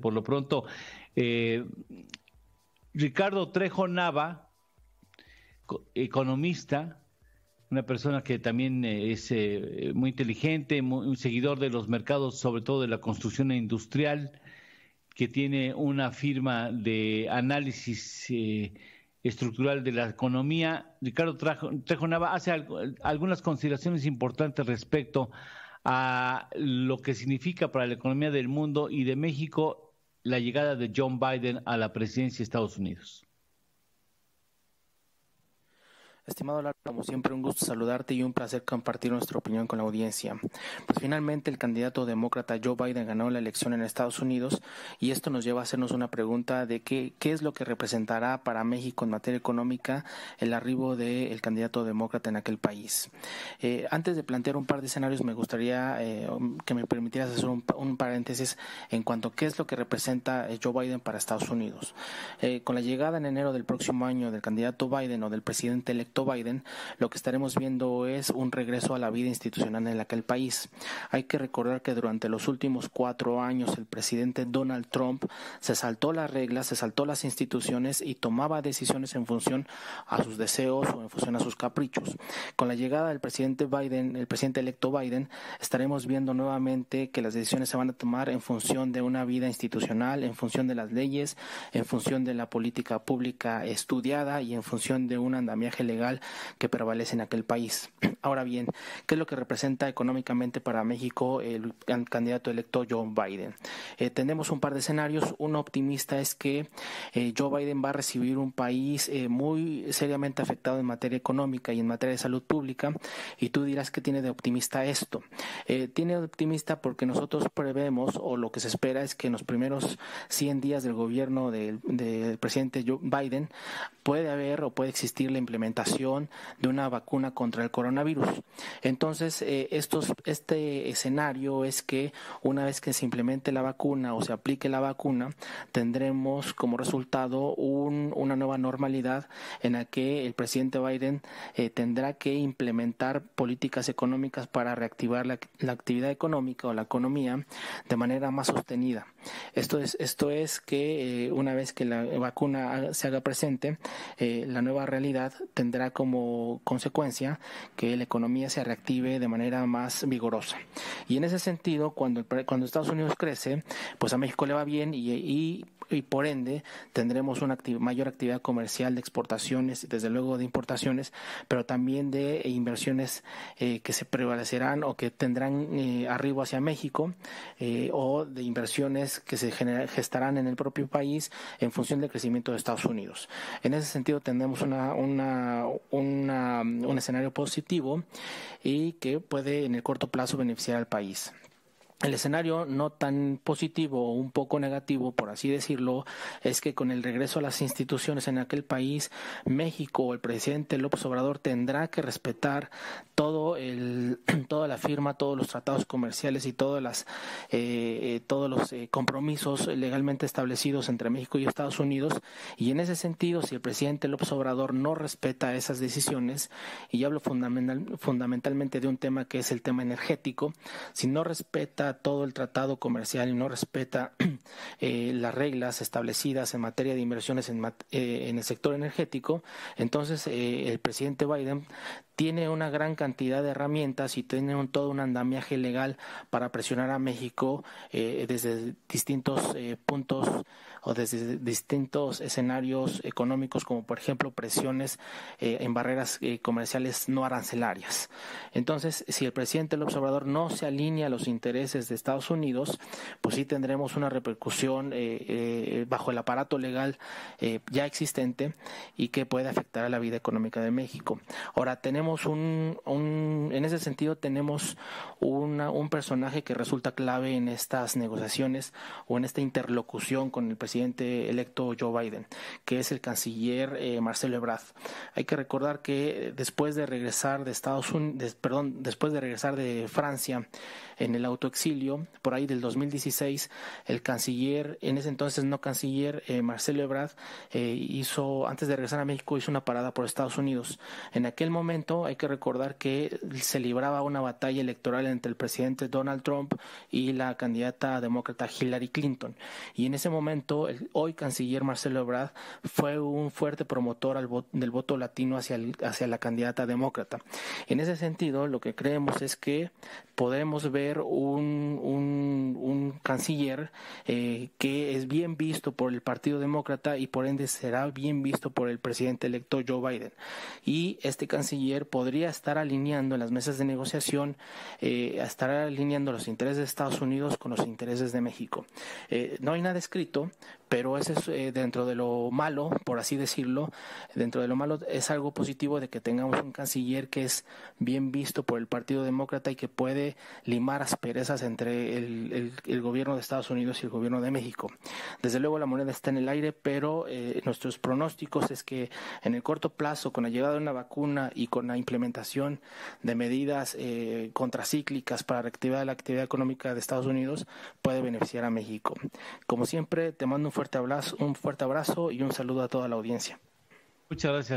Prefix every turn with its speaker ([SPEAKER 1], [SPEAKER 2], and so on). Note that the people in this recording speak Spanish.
[SPEAKER 1] por lo pronto. Eh, Ricardo Trejo Nava, economista, una persona que también eh, es eh, muy inteligente, un seguidor de los mercados, sobre todo de la construcción industrial, que tiene una firma de análisis estructural de la economía. Ricardo Trejo Nava hace algunas consideraciones importantes respecto a lo que significa para la economía del mundo y de México la llegada de John Biden a la presidencia de Estados Unidos?
[SPEAKER 2] Estimado Lalo, como siempre, un gusto saludarte y un placer compartir nuestra opinión con la audiencia. Pues finalmente el candidato demócrata Joe Biden ganó la elección en Estados Unidos y esto nos lleva a hacernos una pregunta de qué, qué es lo que representará para México en materia económica el arribo del candidato demócrata en aquel país. Eh, antes de plantear un par de escenarios, me gustaría eh, que me permitieras hacer un, paréntesis en cuanto a qué es lo que representa eh, Joe Biden para Estados Unidos. con la llegada en enero del próximo año del candidato Biden o del presidente electo, Biden, lo que estaremos viendo es un regreso a la vida institucional en aquel país. Hay que recordar que durante los últimos cuatro años el presidente Donald Trump se saltó las reglas, se saltó las instituciones y tomaba decisiones en función a sus deseos o en función a sus caprichos. Con la llegada del presidente Biden, el presidente electo Biden, estaremos viendo nuevamente que las decisiones se van a tomar en función de una vida institucional, en función de las leyes, en función de la política pública estudiada y en función de un andamiaje legal que prevalece en aquel país. Ahora bien, ¿qué es lo que representa económicamente para México el candidato electo Joe Biden? Eh, tenemos un par de escenarios. Uno optimista es que eh, Joe Biden va a recibir un país eh, muy seriamente afectado en materia económica y en materia de salud pública. Y tú dirás que tiene de optimista esto. tiene de optimista porque nosotros prevemos o lo que se espera es que en los primeros 100 días del gobierno del, del presidente Joe Biden puede haber o puede existir la implementación de una vacuna contra el coronavirus. Entonces, eh, este escenario es que una vez que se implemente la vacuna o se aplique la vacuna, tendremos como resultado una nueva normalidad en la que el presidente Biden eh, tendrá que implementar políticas económicas para reactivar la actividad económica o la economía de manera más sostenida. Esto es, esto es que eh, una vez que la vacuna se haga presente, eh, la nueva realidad tendrá como consecuencia que la economía se reactive de manera más vigorosa. Y en ese sentido, cuando, cuando Estados Unidos crece, pues a México le va bien y y por ende tendremos una mayor actividad comercial de exportaciones, desde luego de importaciones, pero también de inversiones eh, que se prevalecerán o que tendrán eh, arribo hacia México eh, o de inversiones que se gestarán en el propio país en función del crecimiento de Estados Unidos. En ese sentido tendremos un escenario positivo y que puede en el corto plazo beneficiar al país el escenario no tan positivo o un poco negativo, por así decirlo, es que con el regreso a las instituciones en aquel país, México, o el presidente López Obrador tendrá que respetar todo el, toda la firma, todos los tratados comerciales y todas las, eh, eh, todos los eh, compromisos legalmente establecidos entre México y Estados Unidos. Y en ese sentido, si el presidente López Obrador no respeta esas decisiones, y hablo fundamentalmente de un tema que es el tema energético, si no respeta todo el tratado comercial y no respeta eh, las reglas establecidas en materia de inversiones en, eh, el sector energético, entonces eh, el presidente Biden tiene una gran cantidad de herramientas y tiene todo un andamiaje legal para presionar a México desde distintos puntos o desde distintos escenarios económicos, como por ejemplo presiones en barreras comerciales no arancelarias. Entonces, si el presidente el observador no se alinea a los intereses de Estados Unidos, pues sí tendremos una repercusión eh, eh, bajo el aparato legal eh, ya existente y que puede afectar a la vida económica de México. Ahora, tenemos un, en ese sentido tenemos un personaje que resulta clave en estas negociaciones o en esta interlocución con el presidente electo Joe Biden, que es el canciller Marcelo Ebrard. Hay que recordar que después de regresar de Estados Unidos, perdón, después de regresar de Francia en el autoexilio, por ahí del 2016, el canciller, en ese entonces no canciller, eh, Marcelo Ebrard, eh, hizo, antes de regresar a México, hizo una parada por Estados Unidos. En aquel momento hay que recordar que se libraba una batalla electoral entre el presidente Donald Trump y la candidata demócrata Hillary Clinton. Y en ese momento, el hoy canciller Marcelo Ebrard fue un fuerte promotor del voto latino hacia, hacia la candidata demócrata. En ese sentido, lo que creemos es que podemos ver un un, canciller eh, que es bien visto por el Partido Demócrata y por ende será bien visto por el presidente electo Joe Biden. Y este canciller podría estar alineando en las mesas de negociación, eh, estar alineando los intereses de Estados Unidos con los intereses de México. Eh, no hay nada escrito, pero ese es dentro de lo malo, por así decirlo, dentro de lo malo es algo positivo de que tengamos un canciller que es bien visto por el Partido Demócrata y que puede limar asperezas entre el, gobierno de Estados Unidos y el gobierno de México. Desde luego la moneda está en el aire, pero eh, nuestros pronósticos es que en el corto plazo, con la llegada de una vacuna y con la implementación de medidas eh, contracíclicas para reactivar la actividad económica de Estados Unidos, puede beneficiar a México. Como siempre, te mando un fuerte abrazo, un fuerte abrazo y un saludo a toda la audiencia.
[SPEAKER 1] Muchas gracias.